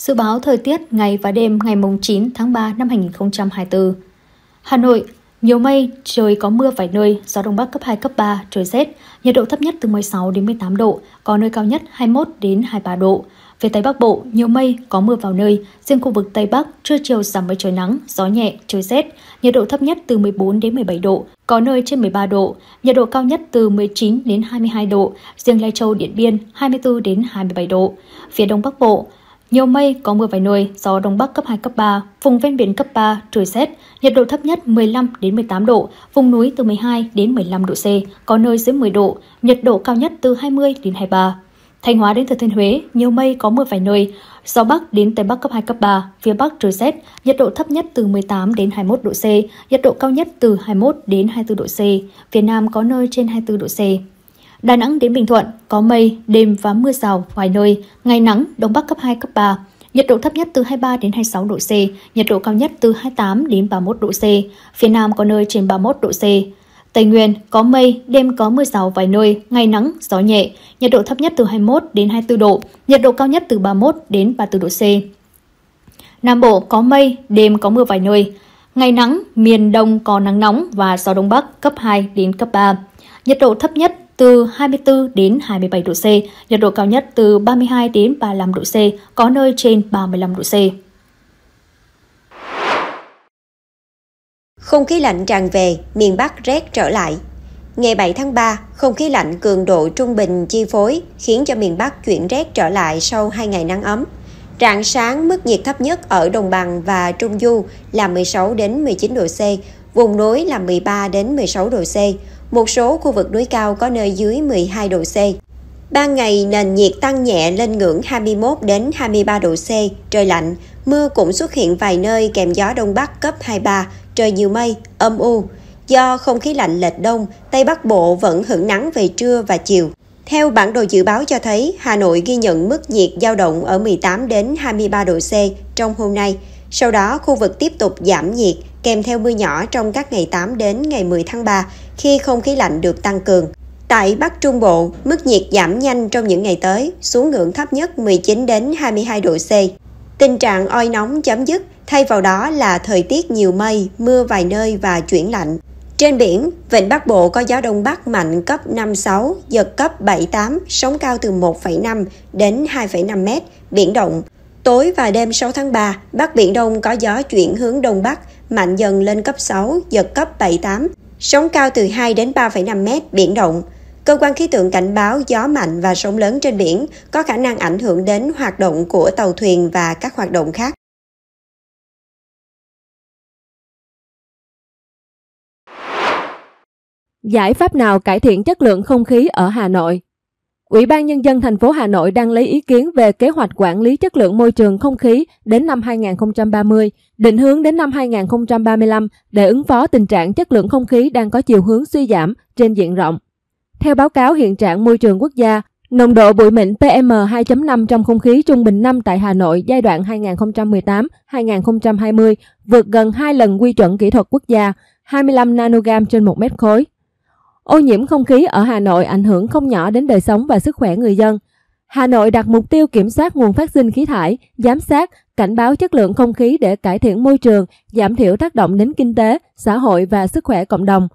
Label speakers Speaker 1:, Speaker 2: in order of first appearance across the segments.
Speaker 1: Dự báo thời tiết ngày và đêm ngày mùng 9 tháng 3 năm 2024. Hà Nội, nhiều mây, trời có mưa vài nơi, gió đông bắc cấp 2 cấp 3, trời rét, nhiệt độ thấp nhất từ 16 đến 18 độ, có nơi cao nhất 21 đến 23 độ. Phía Tây Bắc Bộ, nhiều mây, có mưa vào nơi, riêng khu vực Tây Bắc trưa chiều giảm mây trời nắng, gió nhẹ, trời rét, nhiệt độ thấp nhất từ 14 đến 17 độ, có nơi trên 13 độ, nhiệt độ cao nhất từ 19 đến 22 độ, riêng Lai Châu Điện Biên 24 đến 27 độ. Phía Đông Bắc Bộ, nhiều mây, có mưa vài nơi, gió đông bắc cấp 2, cấp 3, vùng ven biển cấp 3, trời rét, nhiệt độ thấp nhất 15 đến 18 độ, vùng núi từ 12 đến 15 độ C, có nơi dưới 10 độ, nhiệt độ cao nhất từ 20 đến 23. Thanh Hóa đến Thừa Thiên Huế, nhiều mây có mưa vài nơi, gió bắc đến tây bắc cấp 2 cấp 3, phía bắc trời rét, nhiệt độ thấp nhất từ 18 đến 21 độ C, nhiệt độ cao nhất từ 21 đến 24 độ C, phía nam có nơi trên 24 độ C. Đà Nẵng đến Bình Thuận có mây, đêm và mưa rào vài nơi, ngày nắng, đông bắc cấp 2 cấp 3. Nhiệt độ thấp nhất từ 23 đến 26 độ C, nhiệt độ cao nhất từ 28 đến 31 độ C, phía Nam có nơi trên 31 độ C. Tây Nguyên có mây, đêm có mưa rào vài nơi, ngày nắng, gió nhẹ, nhiệt độ thấp nhất từ 21 đến 24 độ, nhiệt độ cao nhất từ 31 đến 34 độ C. Nam Bộ có mây, đêm có mưa vài nơi, ngày nắng, miền Đông có nắng nóng và gió Đông Bắc cấp 2 đến cấp 3. Nhiệt độ thấp nhất từ 24 đến 27 độ C, nhiệt độ cao nhất từ 32 đến 35 độ C, có
Speaker 2: nơi trên 35 độ C. Không khí lạnh tràn về, miền Bắc rét trở lại. Ngày 7 tháng 3, không khí lạnh cường độ trung bình chi phối khiến cho miền Bắc chuyển rét trở lại sau 2 ngày nắng ấm. Trạng sáng, mức nhiệt thấp nhất ở Đồng Bằng và Trung Du là 16 đến 19 độ C, vùng núi là 13 đến 16 độ C, một số khu vực núi cao có nơi dưới 12 độ C. Ban ngày nền nhiệt tăng nhẹ lên ngưỡng 21 đến 23 độ C, trời lạnh, mưa cũng xuất hiện vài nơi kèm gió đông bắc cấp 23, trời nhiều mây, âm u. Do không khí lạnh lệch đông, Tây Bắc Bộ vẫn hưởng nắng về trưa và chiều. Theo bản đồ dự báo cho thấy, Hà Nội ghi nhận mức nhiệt dao động ở 18 đến 23 độ C trong hôm nay. Sau đó, khu vực tiếp tục giảm nhiệt kèm theo mưa nhỏ trong các ngày 8 đến ngày 10 tháng 3 khi không khí lạnh được tăng cường. Tại Bắc Trung Bộ, mức nhiệt giảm nhanh trong những ngày tới, xuống ngưỡng thấp nhất 19 đến 22 độ C. Tình trạng oi nóng chấm dứt, thay vào đó là thời tiết nhiều mây, mưa vài nơi và chuyển lạnh. Trên biển, vịnh Bắc Bộ có gió đông bắc mạnh cấp 5-6, giật cấp 7-8, sóng cao từ 1,5 đến 2,5 mét, biển động. Tối và đêm 6 tháng 3, Bắc Biển Đông có gió chuyển hướng Đông Bắc, mạnh dần lên cấp 6, giật cấp 7-8, sóng cao từ 2 đến 3,5 mét, biển động. Cơ quan khí tượng cảnh báo gió mạnh và sóng lớn trên biển có khả năng ảnh hưởng đến hoạt động của tàu thuyền và các hoạt động khác.
Speaker 3: Giải pháp nào cải thiện chất lượng không khí ở Hà Nội? Ủy ban Nhân dân thành phố Hà Nội đang lấy ý kiến về kế hoạch quản lý chất lượng môi trường không khí đến năm 2030, định hướng đến năm 2035 để ứng phó tình trạng chất lượng không khí đang có chiều hướng suy giảm trên diện rộng. Theo báo cáo hiện trạng môi trường quốc gia, nồng độ bụi mịn PM2.5 trong không khí trung bình năm tại Hà Nội giai đoạn 2018-2020 vượt gần 2 lần quy chuẩn kỹ thuật quốc gia, 25 nanogram trên 1 mét khối. Ô nhiễm không khí ở Hà Nội ảnh hưởng không nhỏ đến đời sống và sức khỏe người dân. Hà Nội đặt mục tiêu kiểm soát nguồn phát sinh khí thải, giám sát, cảnh báo chất lượng không khí để cải thiện môi trường, giảm thiểu tác động đến kinh tế, xã hội và sức khỏe cộng đồng.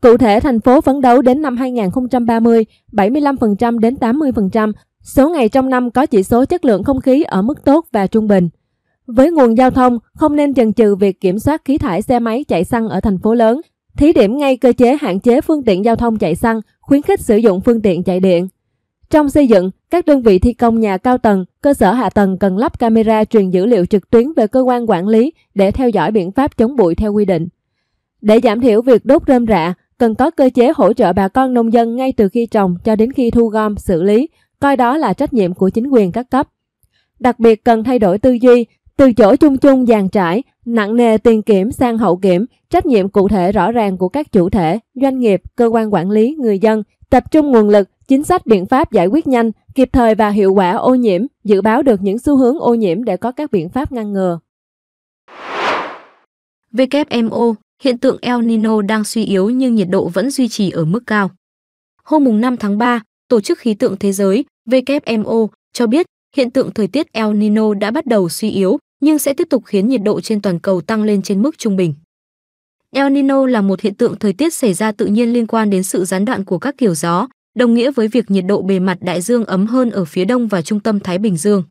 Speaker 3: Cụ thể, thành phố phấn đấu đến năm 2030, 75% đến 80% số ngày trong năm có chỉ số chất lượng không khí ở mức tốt và trung bình. Với nguồn giao thông, không nên chần chừ việc kiểm soát khí thải xe máy chạy xăng ở thành phố lớn thí điểm ngay cơ chế hạn chế phương tiện giao thông chạy xăng, khuyến khích sử dụng phương tiện chạy điện. Trong xây dựng, các đơn vị thi công nhà cao tầng, cơ sở hạ tầng cần lắp camera truyền dữ liệu trực tuyến về cơ quan quản lý để theo dõi biện pháp chống bụi theo quy định. Để giảm thiểu việc đốt rơm rạ, cần có cơ chế hỗ trợ bà con nông dân ngay từ khi trồng cho đến khi thu gom, xử lý, coi đó là trách nhiệm của chính quyền các cấp. Đặc biệt cần thay đổi tư duy, từ chỗ chung chung dàn trải, nặng nề tiền kiểm sang hậu kiểm, trách nhiệm cụ thể rõ ràng của các chủ thể, doanh nghiệp, cơ quan quản lý, người dân, tập trung nguồn lực, chính sách biện pháp giải quyết nhanh, kịp thời và hiệu quả ô nhiễm, dự báo được những xu hướng ô nhiễm để có các biện pháp ngăn ngừa. WMO,
Speaker 4: hiện tượng El Nino đang suy yếu nhưng nhiệt độ vẫn duy trì ở mức cao. Hôm 5 tháng 3, Tổ chức Khí tượng Thế giới WMO cho biết hiện tượng thời tiết El Nino đã bắt đầu suy yếu nhưng sẽ tiếp tục khiến nhiệt độ trên toàn cầu tăng lên trên mức trung bình. El Nino là một hiện tượng thời tiết xảy ra tự nhiên liên quan đến sự gián đoạn của các kiểu gió, đồng nghĩa với việc nhiệt độ bề mặt đại dương ấm hơn ở phía đông và trung tâm Thái Bình Dương.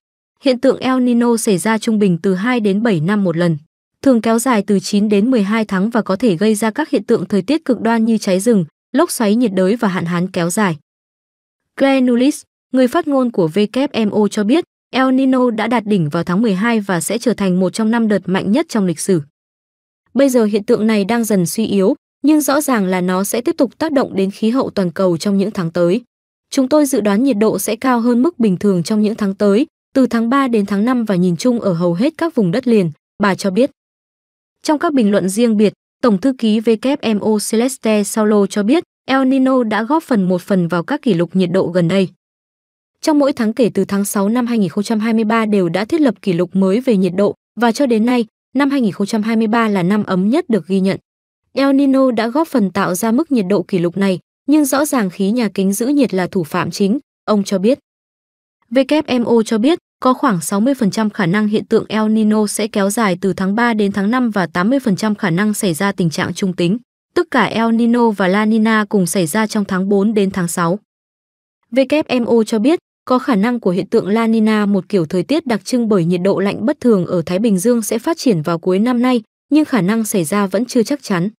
Speaker 4: Hiện tượng El Nino xảy ra trung bình từ 2 đến 7 năm một lần, thường kéo dài từ 9 đến 12 tháng và có thể gây ra các hiện tượng thời tiết cực đoan như cháy rừng, lốc xoáy nhiệt đới và hạn hán kéo dài. Glenn Nulis, người phát ngôn của WMO cho biết, El Nino đã đạt đỉnh vào tháng 12 và sẽ trở thành một trong năm đợt mạnh nhất trong lịch sử. Bây giờ hiện tượng này đang dần suy yếu, nhưng rõ ràng là nó sẽ tiếp tục tác động đến khí hậu toàn cầu trong những tháng tới. Chúng tôi dự đoán nhiệt độ sẽ cao hơn mức bình thường trong những tháng tới, từ tháng 3 đến tháng 5 và nhìn chung ở hầu hết các vùng đất liền, bà cho biết. Trong các bình luận riêng biệt, Tổng thư ký WMO Celeste Saulo cho biết El Nino đã góp phần một phần vào các kỷ lục nhiệt độ gần đây. Trong mỗi tháng kể từ tháng 6 năm 2023 đều đã thiết lập kỷ lục mới về nhiệt độ và cho đến nay, năm 2023 là năm ấm nhất được ghi nhận. El Nino đã góp phần tạo ra mức nhiệt độ kỷ lục này, nhưng rõ ràng khí nhà kính giữ nhiệt là thủ phạm chính, ông cho biết. WMO cho biết có khoảng 60% khả năng hiện tượng El Nino sẽ kéo dài từ tháng 3 đến tháng 5 và 80% khả năng xảy ra tình trạng trung tính, tức cả El Nino và La Nina cùng xảy ra trong tháng 4 đến tháng 6. WMO cho biết có khả năng của hiện tượng La Nina một kiểu thời tiết đặc trưng bởi nhiệt độ lạnh bất thường ở Thái Bình Dương sẽ phát triển vào cuối năm nay, nhưng khả năng xảy ra vẫn chưa chắc chắn.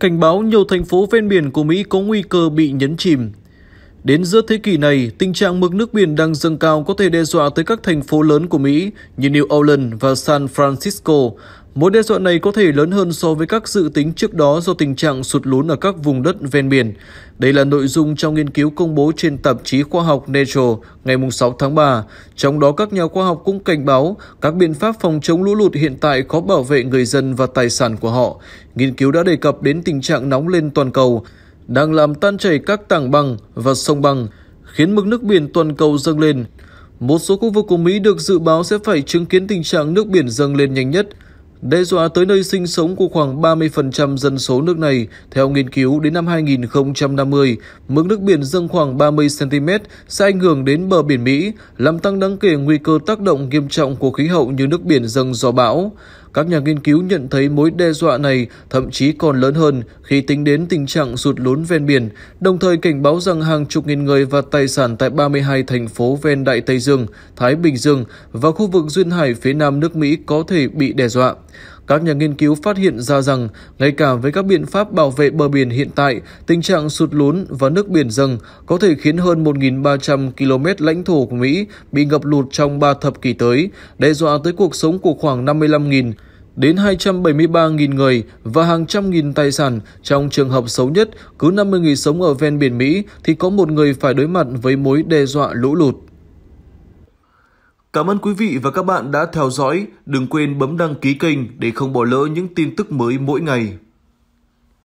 Speaker 5: Cảnh báo nhiều thành phố ven biển của Mỹ có nguy cơ bị nhấn chìm Đến giữa thế kỷ này, tình trạng mực nước biển đang dâng cao có thể đe dọa tới các thành phố lớn của Mỹ như New Orleans và San Francisco. Mối đe dọa này có thể lớn hơn so với các dự tính trước đó do tình trạng sụt lún ở các vùng đất ven biển. Đây là nội dung trong nghiên cứu công bố trên tạp chí khoa học Nature ngày 6 tháng 3. Trong đó các nhà khoa học cũng cảnh báo các biện pháp phòng chống lũ lụt hiện tại khó bảo vệ người dân và tài sản của họ. Nghiên cứu đã đề cập đến tình trạng nóng lên toàn cầu, đang làm tan chảy các tảng băng và sông băng, khiến mực nước biển toàn cầu dâng lên. Một số khu vực của Mỹ được dự báo sẽ phải chứng kiến tình trạng nước biển dâng lên nhanh nhất, đe dọa tới nơi sinh sống của khoảng 30% dân số nước này. Theo nghiên cứu, đến năm 2050, mức nước biển dâng khoảng 30cm sẽ ảnh hưởng đến bờ biển Mỹ, làm tăng đáng kể nguy cơ tác động nghiêm trọng của khí hậu như nước biển dâng do bão. Các nhà nghiên cứu nhận thấy mối đe dọa này thậm chí còn lớn hơn khi tính đến tình trạng sụt lún ven biển, đồng thời cảnh báo rằng hàng chục nghìn người và tài sản tại 32 thành phố ven Đại Tây Dương, Thái Bình Dương và khu vực Duyên Hải phía nam nước Mỹ có thể bị đe dọa. Các nhà nghiên cứu phát hiện ra rằng, ngay cả với các biện pháp bảo vệ bờ biển hiện tại, tình trạng sụt lún và nước biển dâng có thể khiến hơn 1.300 km lãnh thổ của Mỹ bị ngập lụt trong 3 thập kỷ tới, đe dọa tới cuộc sống của khoảng 55.000 đến 273.000 người và hàng trăm nghìn tài sản. Trong trường hợp xấu nhất, cứ 50 người sống ở ven biển Mỹ thì có một người phải đối mặt với mối đe dọa lũ lụt. Cảm ơn quý vị và các bạn đã theo dõi. Đừng quên bấm đăng ký kênh để không bỏ lỡ những tin tức mới mỗi ngày.